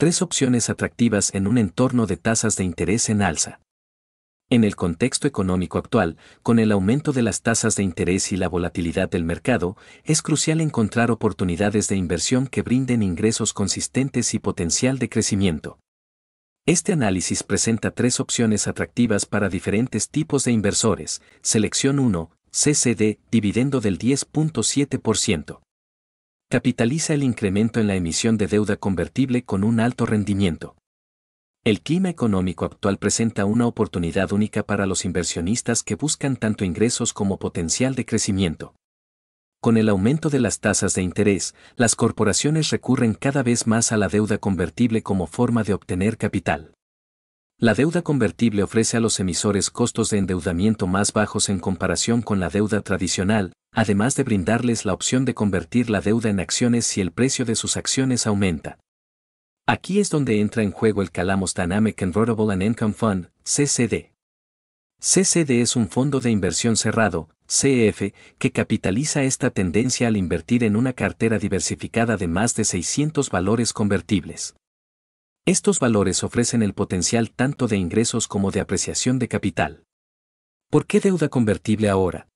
tres opciones atractivas en un entorno de tasas de interés en alza. En el contexto económico actual, con el aumento de las tasas de interés y la volatilidad del mercado, es crucial encontrar oportunidades de inversión que brinden ingresos consistentes y potencial de crecimiento. Este análisis presenta tres opciones atractivas para diferentes tipos de inversores. Selección 1, CCD, dividendo del 10.7% capitaliza el incremento en la emisión de deuda convertible con un alto rendimiento. El clima económico actual presenta una oportunidad única para los inversionistas que buscan tanto ingresos como potencial de crecimiento. Con el aumento de las tasas de interés, las corporaciones recurren cada vez más a la deuda convertible como forma de obtener capital. La deuda convertible ofrece a los emisores costos de endeudamiento más bajos en comparación con la deuda tradicional, además de brindarles la opción de convertir la deuda en acciones si el precio de sus acciones aumenta. Aquí es donde entra en juego el Calamos Dynamic Convertible and Income Fund, CCD. CCD es un fondo de inversión cerrado, CEF, que capitaliza esta tendencia al invertir en una cartera diversificada de más de 600 valores convertibles. Estos valores ofrecen el potencial tanto de ingresos como de apreciación de capital. ¿Por qué deuda convertible ahora?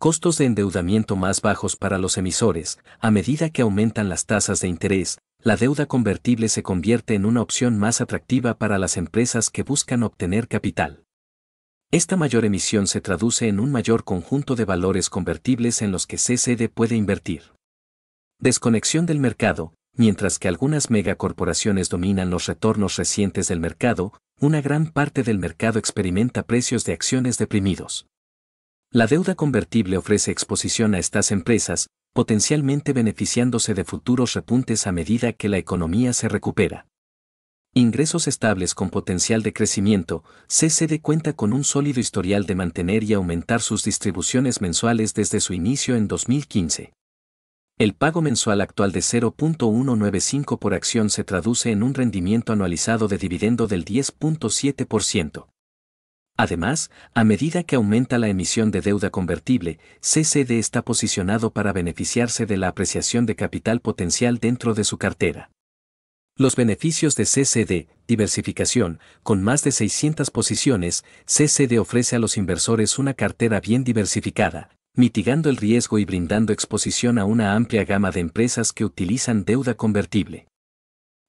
costos de endeudamiento más bajos para los emisores, a medida que aumentan las tasas de interés, la deuda convertible se convierte en una opción más atractiva para las empresas que buscan obtener capital. Esta mayor emisión se traduce en un mayor conjunto de valores convertibles en los que CCD puede invertir. Desconexión del mercado. Mientras que algunas megacorporaciones dominan los retornos recientes del mercado, una gran parte del mercado experimenta precios de acciones deprimidos. La deuda convertible ofrece exposición a estas empresas, potencialmente beneficiándose de futuros repuntes a medida que la economía se recupera. Ingresos estables con potencial de crecimiento, CCD cuenta con un sólido historial de mantener y aumentar sus distribuciones mensuales desde su inicio en 2015. El pago mensual actual de 0.195 por acción se traduce en un rendimiento anualizado de dividendo del 10.7%. Además, a medida que aumenta la emisión de deuda convertible, CCD está posicionado para beneficiarse de la apreciación de capital potencial dentro de su cartera. Los beneficios de CCD, diversificación, con más de 600 posiciones, CCD ofrece a los inversores una cartera bien diversificada, mitigando el riesgo y brindando exposición a una amplia gama de empresas que utilizan deuda convertible.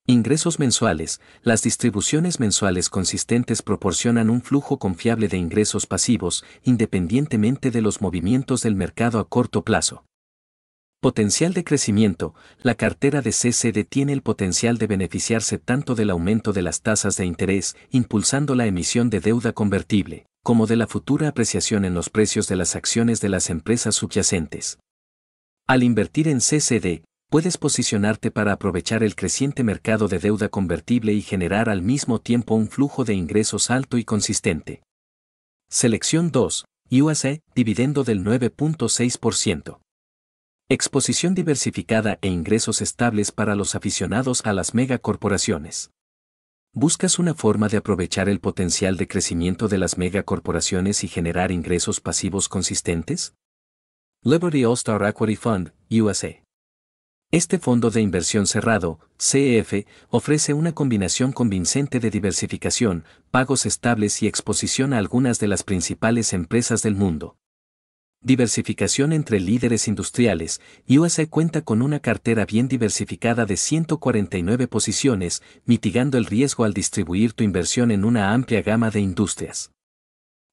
Ingresos mensuales. Las distribuciones mensuales consistentes proporcionan un flujo confiable de ingresos pasivos, independientemente de los movimientos del mercado a corto plazo. Potencial de crecimiento. La cartera de CCD tiene el potencial de beneficiarse tanto del aumento de las tasas de interés, impulsando la emisión de deuda convertible, como de la futura apreciación en los precios de las acciones de las empresas subyacentes. Al invertir en CCD, puedes posicionarte para aprovechar el creciente mercado de deuda convertible y generar al mismo tiempo un flujo de ingresos alto y consistente. Selección 2. USA, e, dividendo del 9.6%. Exposición diversificada e ingresos estables para los aficionados a las megacorporaciones. ¿Buscas una forma de aprovechar el potencial de crecimiento de las megacorporaciones y generar ingresos pasivos consistentes? Liberty All Star Equity Fund, USA. E. Este fondo de inversión cerrado, CEF, ofrece una combinación convincente de diversificación, pagos estables y exposición a algunas de las principales empresas del mundo. Diversificación entre líderes industriales, USA cuenta con una cartera bien diversificada de 149 posiciones, mitigando el riesgo al distribuir tu inversión en una amplia gama de industrias.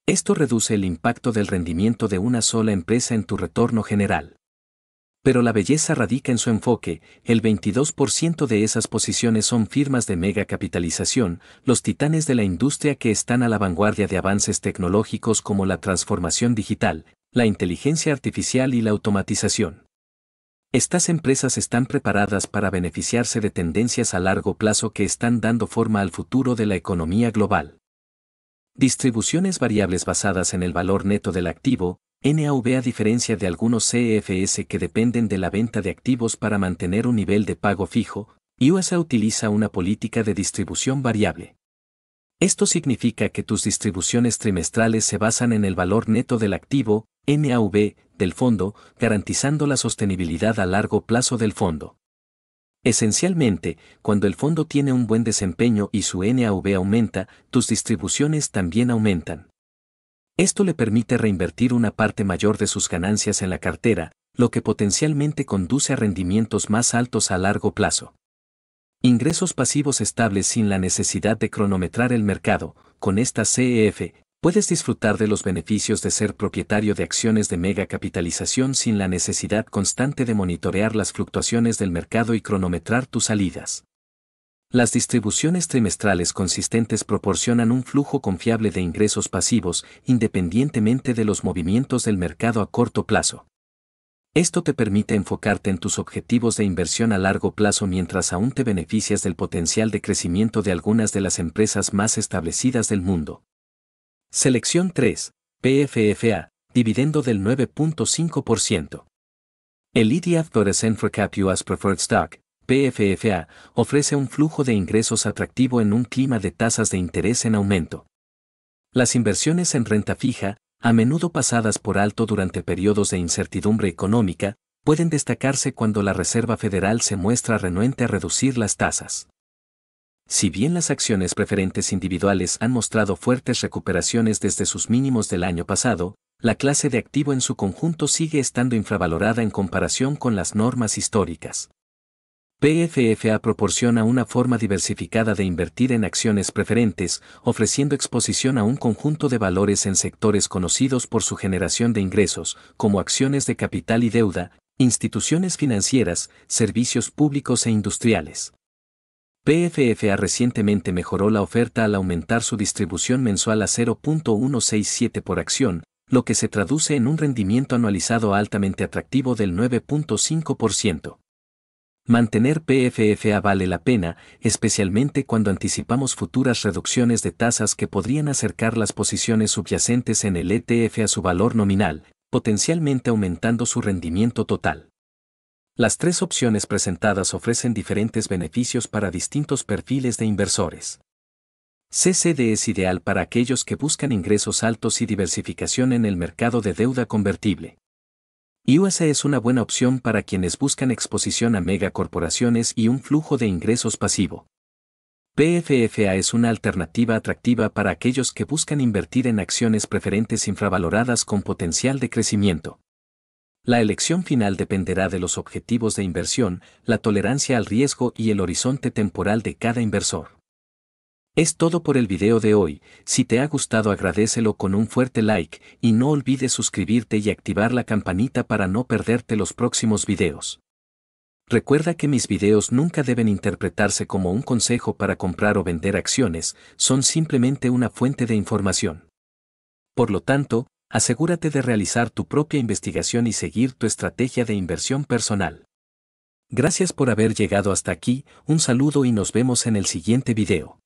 Esto reduce el impacto del rendimiento de una sola empresa en tu retorno general pero la belleza radica en su enfoque, el 22% de esas posiciones son firmas de mega capitalización, los titanes de la industria que están a la vanguardia de avances tecnológicos como la transformación digital, la inteligencia artificial y la automatización. Estas empresas están preparadas para beneficiarse de tendencias a largo plazo que están dando forma al futuro de la economía global. Distribuciones variables basadas en el valor neto del activo, NAV a diferencia de algunos CFS que dependen de la venta de activos para mantener un nivel de pago fijo, USA utiliza una política de distribución variable. Esto significa que tus distribuciones trimestrales se basan en el valor neto del activo, NAV, del fondo, garantizando la sostenibilidad a largo plazo del fondo. Esencialmente, cuando el fondo tiene un buen desempeño y su NAV aumenta, tus distribuciones también aumentan. Esto le permite reinvertir una parte mayor de sus ganancias en la cartera, lo que potencialmente conduce a rendimientos más altos a largo plazo. Ingresos pasivos estables sin la necesidad de cronometrar el mercado, con esta CEF, puedes disfrutar de los beneficios de ser propietario de acciones de mega capitalización sin la necesidad constante de monitorear las fluctuaciones del mercado y cronometrar tus salidas. Las distribuciones trimestrales consistentes proporcionan un flujo confiable de ingresos pasivos independientemente de los movimientos del mercado a corto plazo. Esto te permite enfocarte en tus objetivos de inversión a largo plazo mientras aún te beneficias del potencial de crecimiento de algunas de las empresas más establecidas del mundo. Selección 3. PFFA, dividendo del 9.5%. El for Cap US Preferred Stock, PFFA, ofrece un flujo de ingresos atractivo en un clima de tasas de interés en aumento. Las inversiones en renta fija, a menudo pasadas por alto durante periodos de incertidumbre económica, pueden destacarse cuando la Reserva Federal se muestra renuente a reducir las tasas. Si bien las acciones preferentes individuales han mostrado fuertes recuperaciones desde sus mínimos del año pasado, la clase de activo en su conjunto sigue estando infravalorada en comparación con las normas históricas. PFFA proporciona una forma diversificada de invertir en acciones preferentes, ofreciendo exposición a un conjunto de valores en sectores conocidos por su generación de ingresos, como acciones de capital y deuda, instituciones financieras, servicios públicos e industriales. PFFA recientemente mejoró la oferta al aumentar su distribución mensual a 0.167 por acción, lo que se traduce en un rendimiento anualizado altamente atractivo del 9.5%. Mantener PFFA vale la pena, especialmente cuando anticipamos futuras reducciones de tasas que podrían acercar las posiciones subyacentes en el ETF a su valor nominal, potencialmente aumentando su rendimiento total. Las tres opciones presentadas ofrecen diferentes beneficios para distintos perfiles de inversores. CCD es ideal para aquellos que buscan ingresos altos y diversificación en el mercado de deuda convertible. USA es una buena opción para quienes buscan exposición a megacorporaciones y un flujo de ingresos pasivo. PFFA es una alternativa atractiva para aquellos que buscan invertir en acciones preferentes infravaloradas con potencial de crecimiento. La elección final dependerá de los objetivos de inversión, la tolerancia al riesgo y el horizonte temporal de cada inversor. Es todo por el video de hoy, si te ha gustado agradecelo con un fuerte like y no olvides suscribirte y activar la campanita para no perderte los próximos videos. Recuerda que mis videos nunca deben interpretarse como un consejo para comprar o vender acciones, son simplemente una fuente de información. Por lo tanto, asegúrate de realizar tu propia investigación y seguir tu estrategia de inversión personal. Gracias por haber llegado hasta aquí, un saludo y nos vemos en el siguiente video.